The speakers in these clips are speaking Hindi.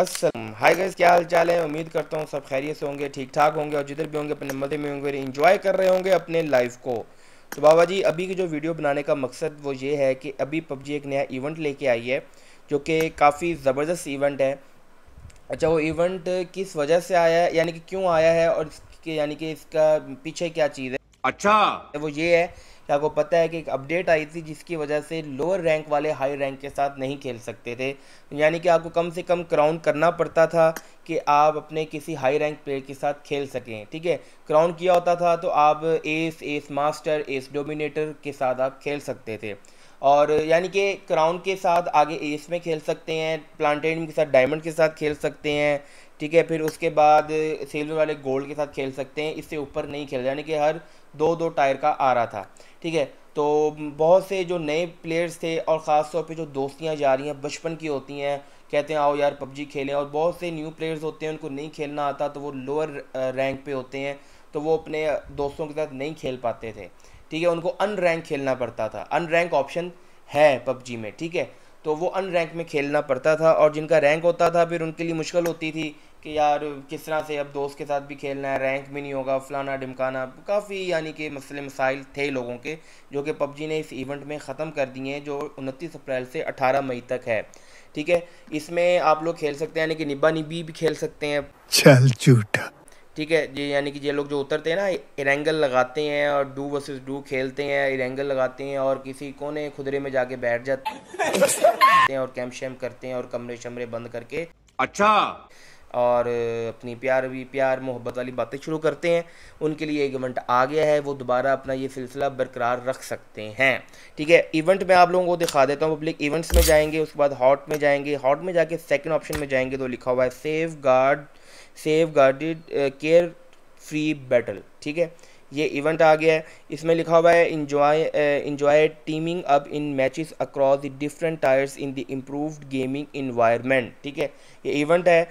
असलम हाय गाइस क्या हाल चाल है उम्मीद करता हूँ सब खैरियत से होंगे ठीक ठाक होंगे और जिधर भी होंगे अपने मज़े में होंगे इंजॉय कर रहे होंगे अपने लाइफ को तो बाबा जी अभी की जो वीडियो बनाने का मकसद वो ये है कि अभी पबजी एक नया इवेंट लेके आई है जो कि काफ़ी ज़बरदस्त इवेंट है अच्छा वो इवेंट किस वजह से आया है यानी कि क्यों आया है और यानी कि इसका पीछे क्या चीज़ है अच्छा वो ये है क्या आपको पता है कि एक अपडेट आई थी जिसकी वजह से लोअर रैंक वाले हाई रैंक के साथ नहीं खेल सकते थे यानी कि आपको कम से कम क्राउन करना पड़ता था कि आप अपने किसी हाई रैंक प्लेयर के साथ खेल सकें ठीक है क्राउन किया होता था तो आप as as master as dominator के साथ आप खेल सकते थे और यानी कि क्राउन के साथ आगे एस में खेल सकते हैं प्लांटेनियम के साथ डायमंड के साथ खेल सकते हैं ठीक है फिर उसके बाद सिल्वर वाले गोल्ड के साथ खेल सकते हैं इससे ऊपर नहीं खेल यानी कि हर दो दो टायर का आ रहा था ठीक है तो बहुत से जो नए प्लेयर्स थे और ख़ास तौर पे जो दोस्तियां जा रही हैं बचपन की होती हैं कहते हैं आओ यार पबजी खेलें और बहुत से न्यू प्लेयर्स होते हैं उनको नहीं खेलना आता तो वो लोअर रैंक पे होते हैं तो वो अपने दोस्तों के साथ नहीं खेल पाते थे ठीक है उनको अनरैंक खेलना पड़ता था अनरैंक ऑप्शन है पबजी में ठीक है तो वो अनरैंक में खेलना पड़ता था और जिनका रैंक होता था फिर उनके लिए मुश्किल होती थी कि यार किस तरह से अब दोस्त के साथ भी खेलना है रैंक भी नहीं होगा फलाना ढिमकाना काफ़ी यानी कि मसले मसाइल थे लोगों के जो कि पबजी ने इस इवेंट में ख़त्म कर दिए हैं जो उनतीस अप्रैल से अठारह मई तक है ठीक है इसमें आप लोग खेल सकते हैं यानी कि निब्बा निब्बी भी खेल सकते हैं चल झूठा ठीक है ये यानी कि ये लोग जो उतरते हैं ना इरेंगल लगाते हैं और डू वर्सेस डू खेलते हैं इरेंगल लगाते हैं और किसी कोने खुदरे में जाके बैठ जाते हैं और कैम्प शैम करते हैं और कमरे शमरे बंद करके अच्छा और अपनी प्यार भी प्यार मोहब्बत वाली बातें शुरू करते हैं उनके लिए इवेंट आ गया है वो दोबारा अपना ये सिलसिला बरकरार रख सकते हैं ठीक है इवेंट में आप लोगों को दिखा देता हूँ पब्लिक इवेंट्स में जाएंगे उसके बाद हॉट में जाएंगे हॉट में जाके सेकंड ऑप्शन में जाएंगे तो लिखा हुआ है safeguard safeguarded carefree battle ठीक है ये इवेंट आ गया है इसमें लिखा हुआ है enjoy enjoy teaming up in matches across the different tiers in the improved gaming environment ठीक है ये इवेंट है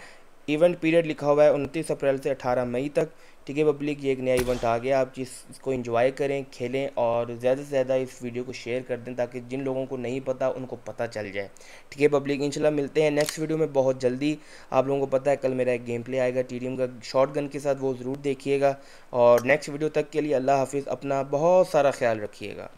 इवेंट पीरियड लिखा हुआ है उनतीस अप्रैल से अठारह मई तक ठीक है पब्लिक ये एक नया इवेंट आ गया आप जिस इसको इन्जॉय करें खेलें और ज़्यादा से ज़्यादा इस वीडियो को शेयर कर दें ताकि जिन लोगों को नहीं पता उनको पता चल जाए ठीक है पब्लिक इंशाल्लाह मिलते हैं नेक्स्ट वीडियो में बहुत जल्दी आप लोगों को पता है कल मेरा एक गेम प्ले आएगा टी का शॉर्ट गन के साथ वो ज़रूर देखिएगा और नेक्स्ट वीडियो तक के लिए अल्लाह हाफिज़ अपना बहुत सारा ख्याल रखिएगा